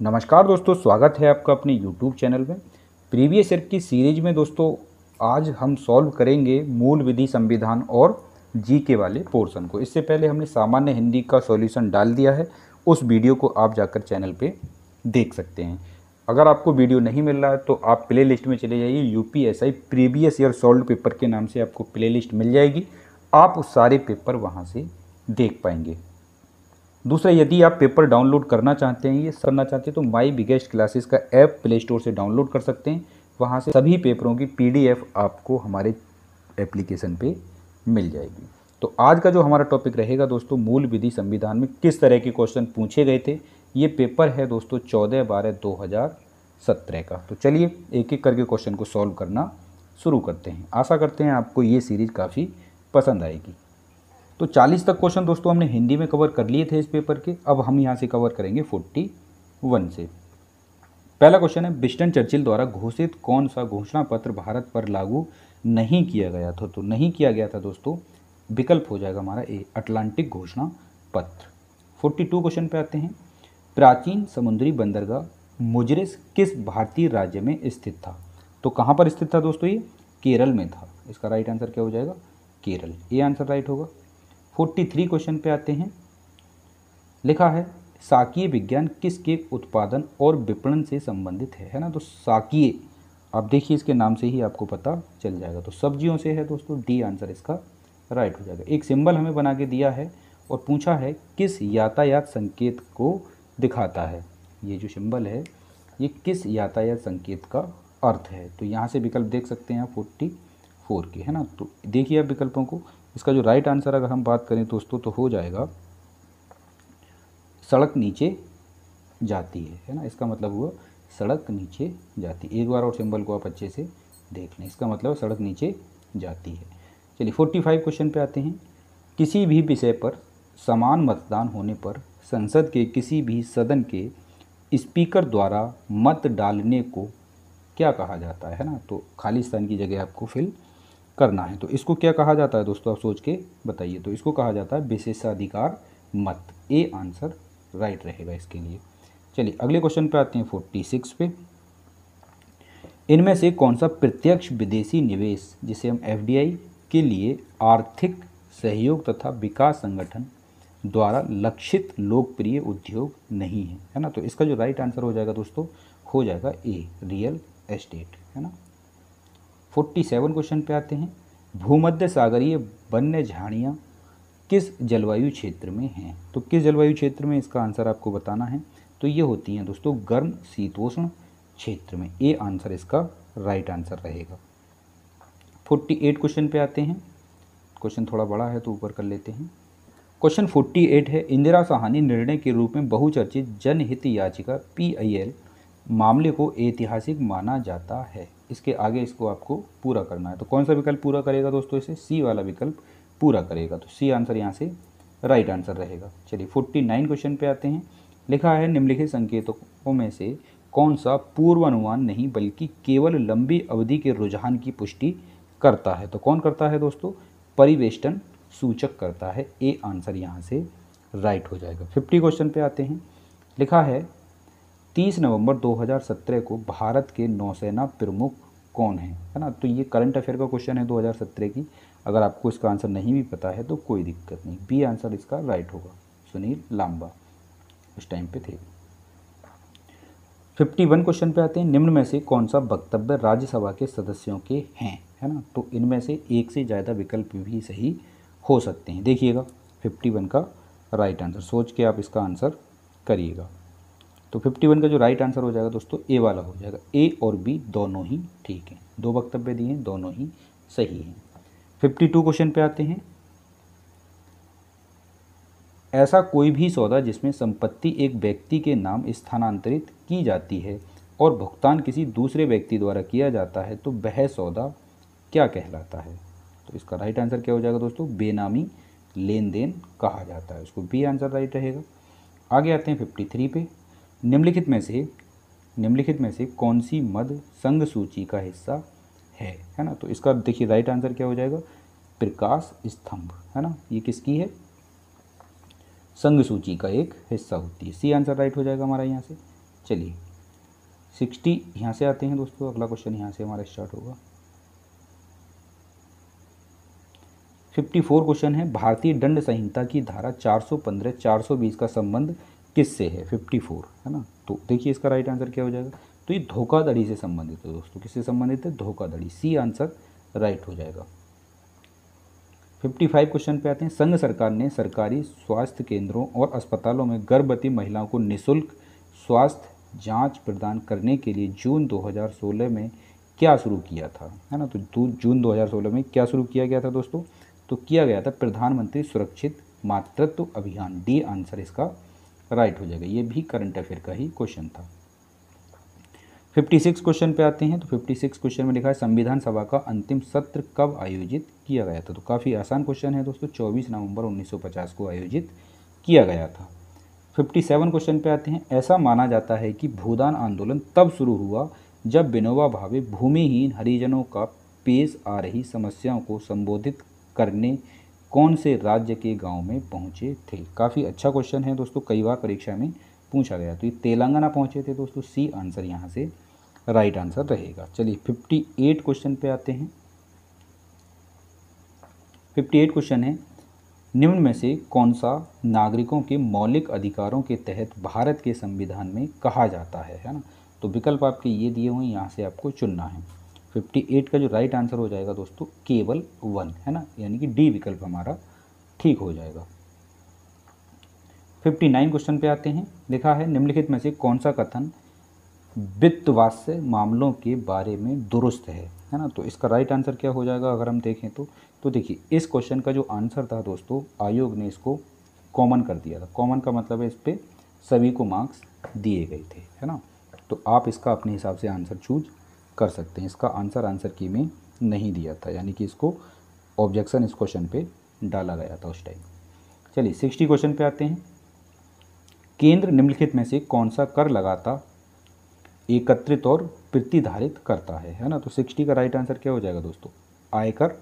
नमस्कार दोस्तों स्वागत है आपका अपने YouTube चैनल में प्रीवियस ईयर की सीरीज में दोस्तों आज हम सॉल्व करेंगे मूल विधि संविधान और जी के वाले पोर्शन को इससे पहले हमने सामान्य हिंदी का सॉल्यूशन डाल दिया है उस वीडियो को आप जाकर चैनल पे देख सकते हैं अगर आपको वीडियो नहीं मिल रहा है तो आप प्ले लिस्ट में चले जाइए U P S I previous year solved paper के नाम से आपको प्ले लिस्ट मिल जाएगी आप उस सारे पेपर वहाँ से देख पाएंगे दूसरा यदि आप पेपर डाउनलोड करना चाहते हैं ये करना चाहते हैं तो माई बिगेस्ट क्लासेस का ऐप प्ले स्टोर से डाउनलोड कर सकते हैं वहाँ से सभी पेपरों की पीडीएफ आपको हमारे एप्लीकेशन पे मिल जाएगी तो आज का जो हमारा टॉपिक रहेगा दोस्तों मूल विधि संविधान में किस तरह के क्वेश्चन पूछे गए थे ये पेपर है दोस्तों चौदह बारह दो हज़ार सत्रह का तो चलिए एक एक करके क्वेश्चन को सॉल्व करना शुरू करते हैं आशा करते हैं आपको ये सीरीज़ काफ़ी पसंद आएगी तो चालीस तक क्वेश्चन दोस्तों हमने हिंदी में कवर कर लिए थे इस पेपर के अब हम यहाँ से कवर करेंगे फोर्टी वन से पहला क्वेश्चन है बिस्टन चर्चिल द्वारा घोषित कौन सा घोषणा पत्र भारत पर लागू नहीं किया गया था तो नहीं किया गया था दोस्तों विकल्प हो जाएगा हमारा ए अटलांटिक घोषणा पत्र फोर्टी टू क्वेश्चन पे आते हैं प्राचीन समुद्री बंदरगाह मुजरिस किस भारतीय राज्य में स्थित था तो कहाँ पर स्थित था दोस्तों ये केरल में था इसका राइट आंसर क्या हो जाएगा केरल ये आंसर राइट होगा फोर्टी थ्री क्वेश्चन पे आते हैं लिखा है साकीय विज्ञान किसके उत्पादन और विपणन से संबंधित है है ना तो साकीय आप देखिए इसके नाम से ही आपको पता चल जाएगा तो सब्जियों से है दोस्तों डी आंसर इसका राइट हो जाएगा एक सिंबल हमें बना के दिया है और पूछा है किस यातायात संकेत को दिखाता है ये जो सिंबल है ये किस यातायात संकेत का अर्थ है तो यहाँ से विकल्प देख सकते हैं फोर्टी फोर के है ना तो देखिए आप विकल्पों को इसका जो राइट आंसर अगर हम बात करें दोस्तों तो हो जाएगा सड़क नीचे जाती है है ना इसका मतलब हुआ सड़क नीचे जाती है एक बार और सिंबल को आप अच्छे से देख लें इसका मतलब सड़क नीचे जाती है चलिए फोर्टी फाइव क्वेश्चन पे आते हैं किसी भी विषय पर समान मतदान होने पर संसद के किसी भी सदन के स्पीकर द्वारा मत डालने को क्या कहा जाता है ना तो खाली स्थान की जगह आपको फिल करना है तो इसको क्या कहा जाता है दोस्तों आप सोच के बताइए तो इसको कहा जाता है विशेषाधिकार मत ए आंसर राइट रहेगा इसके लिए चलिए अगले क्वेश्चन पे आते हैं फोर्टी सिक्स पे इनमें से कौन सा प्रत्यक्ष विदेशी निवेश जिसे हम एफ के लिए आर्थिक सहयोग तथा विकास संगठन द्वारा लक्षित लोकप्रिय उद्योग नहीं है है ना तो इसका जो राइट आंसर हो जाएगा दोस्तों हो जाएगा ए रियल एस्टेट है ना फोर्टी सेवन क्वेश्चन पे आते हैं भूमध्य सागरीय वन्य झाड़ियाँ किस जलवायु क्षेत्र में हैं तो किस जलवायु क्षेत्र में इसका आंसर आपको बताना है तो ये होती हैं दोस्तों गर्म शीतोष्ण क्षेत्र में ए आंसर इसका राइट आंसर रहेगा फोर्टी एट क्वेश्चन पे आते हैं क्वेश्चन थोड़ा बड़ा है तो ऊपर कर लेते हैं क्वेश्चन 48 है इंदिरा सहानी निर्णय के रूप में बहुचर्चित जनहित याचिका पीआईएल मामले को ऐतिहासिक माना जाता है इसके आगे इसको आपको पूरा करना है तो कौन सा विकल्प पूरा करेगा दोस्तों इसे सी वाला विकल्प पूरा करेगा तो सी आंसर यहाँ से राइट आंसर रहेगा चलिए फोर्टी नाइन क्वेश्चन पे आते हैं लिखा है निम्नलिखित संकेतों में से कौन सा पूर्वानुमान नहीं बल्कि केवल लंबी अवधि के रुझान की पुष्टि करता है तो कौन करता है दोस्तों परिवेष्टन सूचक करता है ए आंसर यहाँ से राइट हो जाएगा फिफ्टी क्वेश्चन पे आते हैं लिखा है तीस नवंबर 2017 को भारत के नौसेना प्रमुख कौन है है ना तो ये करंट अफेयर का क्वेश्चन है 2017 की अगर आपको इसका आंसर नहीं भी पता है तो कोई दिक्कत नहीं बी आंसर इसका राइट होगा सुनील लांबा उस टाइम पे थे फिफ्टी वन क्वेश्चन पे आते हैं निम्न में से कौन सा वक्तव्य राज्यसभा के सदस्यों के हैं है ना तो इनमें से एक से ज़्यादा विकल्प भी सही हो सकते हैं देखिएगा फिफ्टी वन का राइट आंसर सोच के आप इसका आंसर करिएगा तो फिफ्टी वन का जो राइट आंसर हो जाएगा दोस्तों ए वाला हो जाएगा ए और बी दोनों ही ठीक हैं दो वक्तव्य दिए हैं दोनों ही सही हैं फिफ्टी टू क्वेश्चन पे आते हैं ऐसा कोई भी सौदा जिसमें संपत्ति एक व्यक्ति के नाम स्थानांतरित की जाती है और भुगतान किसी दूसरे व्यक्ति द्वारा किया जाता है तो वह सौदा क्या कहलाता है तो इसका राइट आंसर क्या हो जाएगा दोस्तों बेनामी लेन देन कहा जाता है इसको बी आंसर राइट रहेगा आगे आते हैं फिफ्टी थ्री पे निम्नलिखित में से निम्नलिखित में से कौन सी मद संघ सूची का हिस्सा है है ना तो इसका देखिए राइट आंसर क्या हो जाएगा प्रकाश स्तंभ है ना ये किसकी है संघ सूची का एक हिस्सा होती है सी आंसर राइट हो जाएगा हमारा यहाँ से चलिए सिक्सटी यहाँ से आते हैं दोस्तों अगला क्वेश्चन यहाँ से हमारा स्टार्ट होगा फिफ्टी फोर क्वेश्चन है भारतीय दंड संहिता की धारा चार चार सौ पंद्रह सौ बीस का संबंध किससे है फिफ्टी फोर है ना तो देखिए इसका राइट आंसर क्या हो जाएगा तो ये धोखाधड़ी से संबंधित है दोस्तों किससे संबंधित है धोखाधड़ी सी आंसर राइट हो जाएगा फिफ्टी फाइव क्वेश्चन पे आते हैं संघ सरकार ने सरकारी स्वास्थ्य केंद्रों और अस्पतालों में गर्भवती महिलाओं को निःशुल्क स्वास्थ्य जांच प्रदान करने के लिए जून 2016 में क्या शुरू किया था है ना तो जून 2016 में क्या शुरू किया गया था दोस्तों तो किया गया था प्रधानमंत्री सुरक्षित मातृत्व अभियान डी आंसर इसका राइट हो जाएगा ये भी करंट अफेयर का ही क्वेश्चन था 56 क्वेश्चन पे आते हैं तो 56 क्वेश्चन में लिखा है संविधान सभा का अंतिम सत्र कब आयोजित किया गया था तो काफ़ी आसान क्वेश्चन है दोस्तों 24 नवंबर 1950 को आयोजित किया गया था 57 क्वेश्चन पे आते हैं ऐसा माना जाता है कि भूदान आंदोलन तब शुरू हुआ जब विनोबा भावे भूमिहीन हरिजनों का पेश आ रही समस्याओं को संबोधित करने कौन से राज्य के गांव में पहुंचे थे काफ़ी अच्छा क्वेश्चन है दोस्तों कई बार परीक्षा में पूछा गया तो ये तेलंगाना पहुंचे थे दोस्तों सी आंसर यहाँ से राइट आंसर रहेगा चलिए फिफ्टी एट क्वेश्चन पे आते हैं फिफ्टी एट क्वेश्चन है निम्न में से कौन सा नागरिकों के मौलिक अधिकारों के तहत भारत के संविधान में कहा जाता है है ना तो विकल्प आपके ये दिए हुए यहाँ से आपको चुनना है 58 का जो राइट आंसर हो जाएगा दोस्तों केवल वन है ना यानी कि डी विकल्प हमारा ठीक हो जाएगा 59 क्वेश्चन पे आते हैं लिखा है निम्नलिखित में से कौन सा कथन वित्तवास्य मामलों के बारे में दुरुस्त है है ना तो इसका राइट आंसर क्या हो जाएगा अगर हम देखें तो तो देखिए इस क्वेश्चन का जो आंसर था दोस्तों आयोग ने इसको कॉमन कर दिया था कॉमन का मतलब है इस पर सभी को मार्क्स दिए गए थे है ना तो आप इसका अपने हिसाब से आंसर चूज कर सकते हैं इसका आंसर आंसर की में नहीं दिया था यानी कि इसको ऑब्जेक्शन इस क्वेश्चन पे डाला गया था उस टाइम चलिए सिक्सटी क्वेश्चन पे आते हैं केंद्र निम्नलिखित में से कौन सा कर लगाता एकत्रित और प्रतिधारित करता है है ना तो सिक्सटी का राइट आंसर क्या हो जाएगा दोस्तों आयकर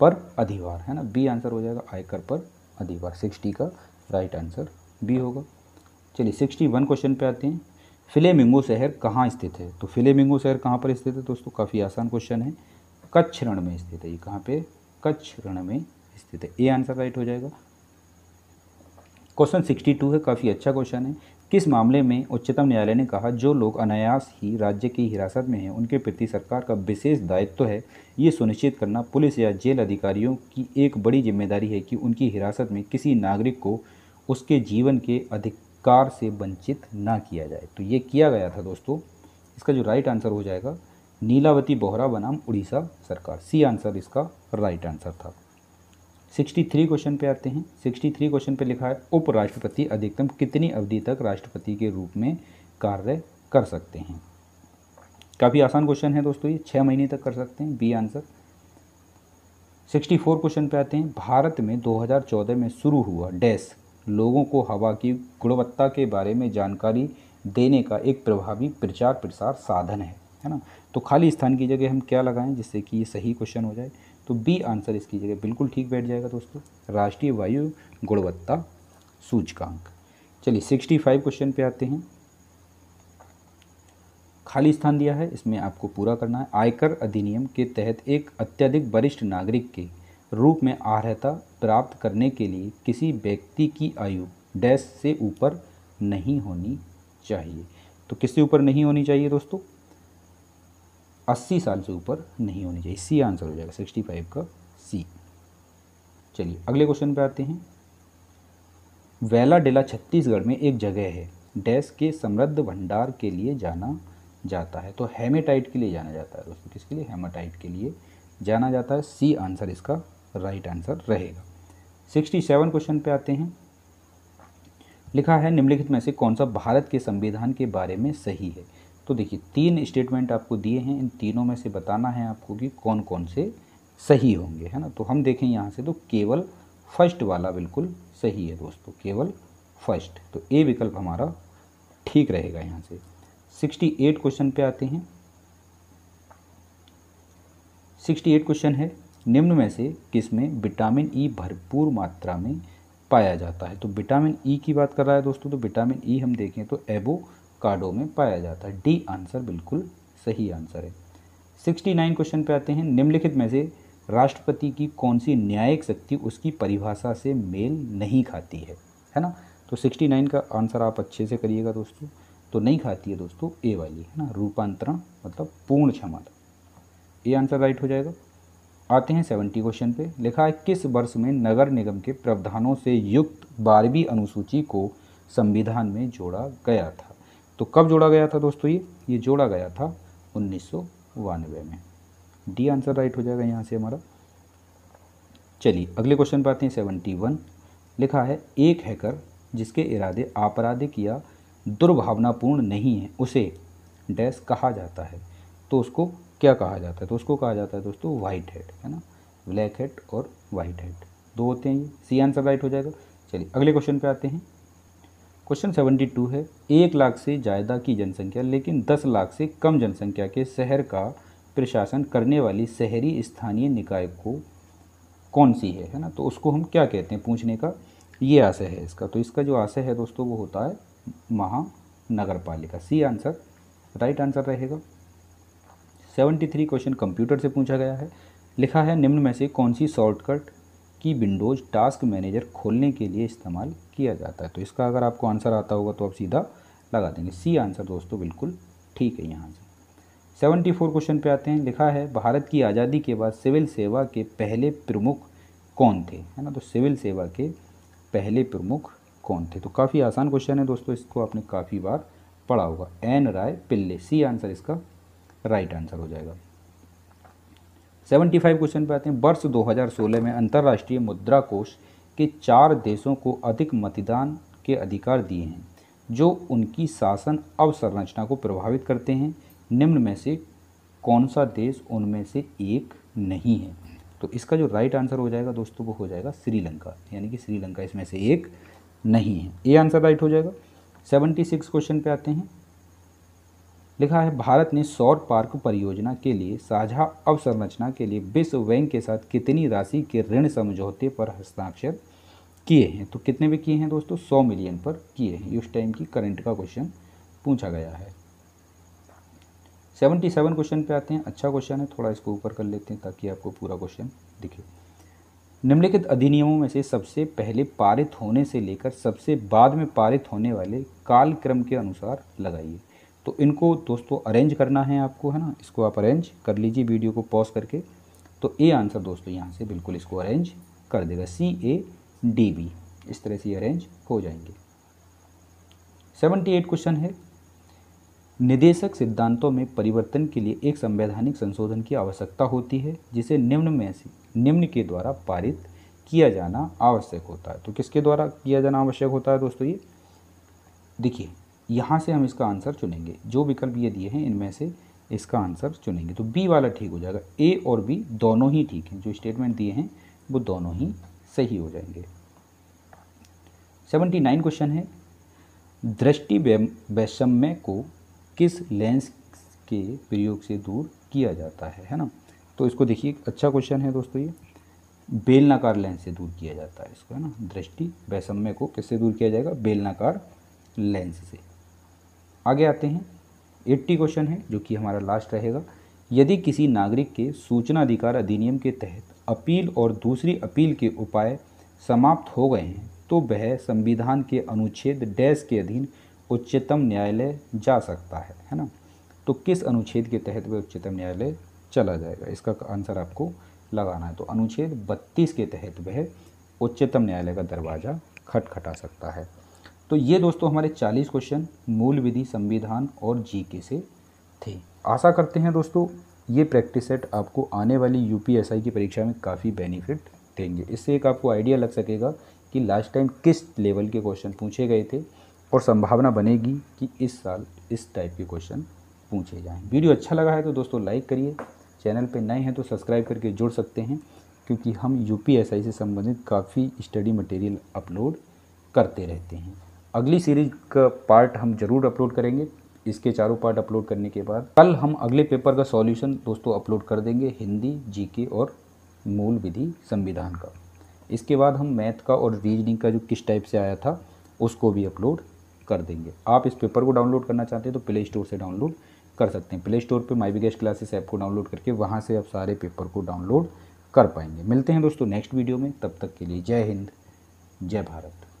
पर अधिवार है ना बी आंसर हो जाएगा आयकर पर अधिवार सिक्सटी का राइट आंसर बी होगा चलिए सिक्सटी वन क्वेश्चन पे आते हैं फिलेमिंगो शहर कहाँ स्थित है तो फिलेमिंगो शहर कहाँ पर स्थित है दोस्तों काफ़ी आसान क्वेश्चन है कच्छ रण में स्थित है ये कहाँ पे कच्छ रण में स्थित है ए आंसर राइट हो जाएगा क्वेश्चन सिक्सटी टू है काफ़ी अच्छा क्वेश्चन है किस मामले में उच्चतम न्यायालय ने कहा जो लोग अनायास ही राज्य की हिरासत में हैं उनके प्रति सरकार का विशेष दायित्व तो है ये सुनिश्चित करना पुलिस या जेल अधिकारियों की एक बड़ी जिम्मेदारी है कि उनकी हिरासत में किसी नागरिक को उसके जीवन के अधिक अधिकार से वंचित ना किया जाए तो ये किया गया था दोस्तों इसका जो राइट आंसर हो जाएगा नीलावती बोहरा बनाम उड़ीसा सरकार सी आंसर इसका राइट आंसर था 63 क्वेश्चन पे आते हैं 63 क्वेश्चन पे लिखा है उपराष्ट्रपति अधिकतम कितनी अवधि तक राष्ट्रपति के रूप में कार्य कर सकते हैं काफ़ी आसान क्वेश्चन है दोस्तों ये छः महीने तक कर सकते हैं बी आंसर 64 क्वेश्चन पे आते हैं भारत में 2014 में शुरू हुआ डैश लोगों को हवा की गुणवत्ता के बारे में जानकारी देने का एक प्रभावी प्रचार प्रसार साधन है है ना तो खाली स्थान की जगह हम क्या लगाएं जिससे कि ये सही क्वेश्चन हो जाए तो बी आंसर इसकी जगह बिल्कुल ठीक बैठ जाएगा दोस्तों राष्ट्रीय वायु गुणवत्ता सूचकांक चलिए सिक्सटी फाइव क्वेश्चन पे आते हैं खाली स्थान दिया है इसमें आपको पूरा करना है आयकर अधिनियम के तहत एक अत्यधिक वरिष्ठ नागरिक के रूप में आर्ता प्राप्त करने के लिए किसी व्यक्ति की आयु डैश से ऊपर नहीं होनी चाहिए तो किससे ऊपर नहीं होनी चाहिए दोस्तों अस्सी साल से ऊपर नहीं होनी चाहिए सी आंसर हो जाएगा सिक्सटी फाइव का सी चलिए अगले क्वेश्चन पे आते हैं वेला डेला छत्तीसगढ़ में एक जगह है डैश के समृद्ध भंडार के लिए जाना जाता है तो हेमेटाइट के लिए जाना जाता है दोस्तों किसके लिए हेमाटाइट के लिए जाना जाता है सी आंसर इसका राइट आंसर रहेगा सिक्सटी सेवन क्वेश्चन पे आते हैं लिखा है निम्नलिखित में से कौन सा भारत के संविधान के बारे में सही है तो देखिए तीन स्टेटमेंट आपको दिए हैं इन तीनों में से बताना है आपको कि कौन कौन से सही होंगे है ना तो हम देखें यहाँ से तो केवल फर्स्ट वाला बिल्कुल सही है दोस्तों केवल फर्स्ट तो ए विकल्प हमारा ठीक रहेगा यहाँ से सिक्सटी एट क्वेश्चन पे आते हैं सिक्सटी एट क्वेश्चन है निम्न में से किस में विटामिन ई e भरपूर मात्रा में पाया जाता है तो विटामिन ई e की बात कर रहा है दोस्तों तो विटामिन ई e हम देखें तो कार्डो में पाया जाता है डी आंसर बिल्कुल सही आंसर है सिक्सटी नाइन क्वेश्चन पे आते हैं निम्नलिखित में से राष्ट्रपति की कौन सी न्यायिक शक्ति उसकी परिभाषा से मेल नहीं खाती है है ना तो सिक्सटी नाइन का आंसर आप अच्छे से करिएगा दोस्तों तो नहीं खाती है दोस्तों ए वाली है ना रूपांतरण मतलब पूर्ण क्षमता ये आंसर राइट हो जाएगा आते हैं सेवेंटी क्वेश्चन पे लिखा है किस वर्ष में नगर निगम के प्रावधानों से युक्त बारहवीं अनुसूची को संविधान में जोड़ा गया था तो कब जोड़ा गया था दोस्तों ये ये जोड़ा गया था उन्नीस में डी आंसर राइट हो जाएगा यहाँ से हमारा चलिए अगले क्वेश्चन पर आते हैं सेवेंटी वन लिखा है एक हैकर जिसके इरादे आपराधिक या दुर्भावनापूर्ण नहीं है उसे डैश कहा जाता है तो उसको क्या कहा जाता है तो उसको कहा जाता है दोस्तों वाइट हेड है ना ब्लैक हेड और वाइट हेड दो होते हैं ये सी आंसर राइट हो जाएगा तो। चलिए अगले क्वेश्चन पे आते हैं क्वेश्चन सेवेंटी टू है एक लाख से ज़्यादा की जनसंख्या लेकिन दस लाख से कम जनसंख्या के शहर का प्रशासन करने वाली शहरी स्थानीय निकाय को कौन सी है है ना तो उसको हम क्या कहते हैं पूछने का ये आशय है इसका तो इसका जो आशय है दोस्तों वो होता है महानगर पालिका सी आंसर राइट आंसर रहेगा सेवेंटी थ्री क्वेश्चन कंप्यूटर से पूछा गया है लिखा है निम्न में से कौन सी शॉर्टकट की विंडोज टास्क मैनेजर खोलने के लिए इस्तेमाल किया जाता है तो इसका अगर आपको आंसर आता होगा तो आप सीधा लगा देंगे सी आंसर दोस्तों बिल्कुल ठीक है यहाँ से सेवेंटी फोर क्वेश्चन पे आते हैं लिखा है भारत की आज़ादी के बाद सिविल सेवा के पहले प्रमुख कौन थे है ना तो सिविल सेवा के पहले प्रमुख कौन थे तो काफ़ी आसान क्वेश्चन है दोस्तों इसको आपने काफ़ी बार पढ़ा होगा N Rai Pillai C answer इसका राइट आंसर हो जाएगा 75 क्वेश्चन पे आते हैं वर्ष 2016 में अंतर्राष्ट्रीय मुद्रा कोष के चार देशों को अधिक मतदान के अधिकार दिए हैं जो उनकी शासन अवसंरचना को प्रभावित करते हैं निम्न में से कौन सा देश उनमें से एक नहीं है तो इसका जो राइट आंसर हो जाएगा दोस्तों वो हो जाएगा श्रीलंका यानी कि श्रीलंका इसमें से एक नहीं है ये आंसर राइट हो जाएगा 76 क्वेश्चन पे आते हैं लिखा है भारत ने सौर पार्क परियोजना के लिए साझा अवसंरचना के लिए विश्व बैंक के साथ कितनी राशि के ऋण समझौते पर हस्ताक्षर किए हैं तो कितने भी किए हैं दोस्तों सौ मिलियन पर किए हैं उस टाइम की करंट का क्वेश्चन पूछा गया है सेवेंटी सेवन क्वेश्चन पे आते हैं अच्छा क्वेश्चन है थोड़ा इसको ऊपर कर लेते हैं ताकि आपको पूरा क्वेश्चन दिखे निम्नलिखित अधिनियमों में से सबसे पहले पारित होने से लेकर सबसे बाद में पारित होने वाले कालक्रम के अनुसार लगाइए तो इनको दोस्तों अरेंज करना है आपको है ना इसको आप अरेंज कर लीजिए वीडियो को पॉज करके तो ए आंसर दोस्तों यहाँ से बिल्कुल इसको अरेंज कर देगा सी ए डी बी इस तरह से अरेंज हो जाएंगे सेवेंटी एट क्वेश्चन है निदेशक सिद्धांतों में परिवर्तन के लिए एक संवैधानिक संशोधन की आवश्यकता होती है जिसे निम्न में से निम्न के द्वारा पारित किया जाना आवश्यक होता है तो किसके द्वारा किया जाना आवश्यक होता है दोस्तों ये देखिए यहाँ से हम इसका आंसर चुनेंगे जो विकल्प ये दिए हैं इनमें से इसका आंसर चुनेंगे तो बी वाला ठीक हो जाएगा ए और बी दोनों ही ठीक हैं जो स्टेटमेंट दिए हैं वो दोनों ही सही हो जाएंगे सेवेंटी नाइन क्वेश्चन है दृष्टि वैषम्य को किस लेंस के प्रयोग से दूर किया जाता है है ना तो इसको देखिए अच्छा क्वेश्चन है दोस्तों ये बेलनाकार लेंस से दूर किया जाता है इसको है ना दृष्टि वैषम्य को किससे दूर किया जाएगा बेलनाकार लेंस से आगे आते हैं एट्टी क्वेश्चन है जो कि हमारा लास्ट रहेगा यदि किसी नागरिक के सूचना अधिकार अधिनियम के तहत अपील और दूसरी अपील के उपाय समाप्त हो गए हैं तो वह संविधान के अनुच्छेद डैश के अधीन उच्चतम न्यायालय जा सकता है है ना तो किस अनुच्छेद के तहत वह उच्चतम न्यायालय चला जाएगा इसका आंसर आपको लगाना है तो अनुच्छेद 32 के तहत वह उच्चतम न्यायालय का दरवाज़ा खटखटा सकता है तो ये दोस्तों हमारे 40 क्वेश्चन मूल विधि संविधान और जीके से थे आशा करते हैं दोस्तों ये प्रैक्टिस सेट आपको आने वाली यूपीएसआई की परीक्षा में काफ़ी बेनिफिट देंगे इससे एक आपको आइडिया लग सकेगा कि लास्ट टाइम किस लेवल के क्वेश्चन पूछे गए थे और संभावना बनेगी कि इस साल इस टाइप के क्वेश्चन पूछे जाएँ वीडियो अच्छा लगा है तो दोस्तों लाइक करिए चैनल पर नए हैं तो सब्सक्राइब करके जुड़ सकते हैं क्योंकि हम यूपीएसआई से संबंधित काफ़ी स्टडी मटेरियल अपलोड करते रहते हैं अगली सीरीज का पार्ट हम ज़रूर अपलोड करेंगे इसके चारों पार्ट अपलोड करने के बाद कल हम अगले पेपर का सॉल्यूशन दोस्तों अपलोड कर देंगे हिंदी जीके और मूल विधि संविधान का इसके बाद हम मैथ का और रीजनिंग का जो किस टाइप से आया था उसको भी अपलोड कर देंगे आप इस पेपर को डाउनलोड करना चाहते हैं तो प्ले स्टोर से डाउनलोड कर सकते हैं प्ले स्टोर पर माई विगेश क्लासेस ऐप को डाउनलोड करके वहाँ से आप सारे पेपर को डाउनलोड कर पाएंगे मिलते हैं दोस्तों नेक्स्ट वीडियो में तब तक के लिए जय हिंद जय भारत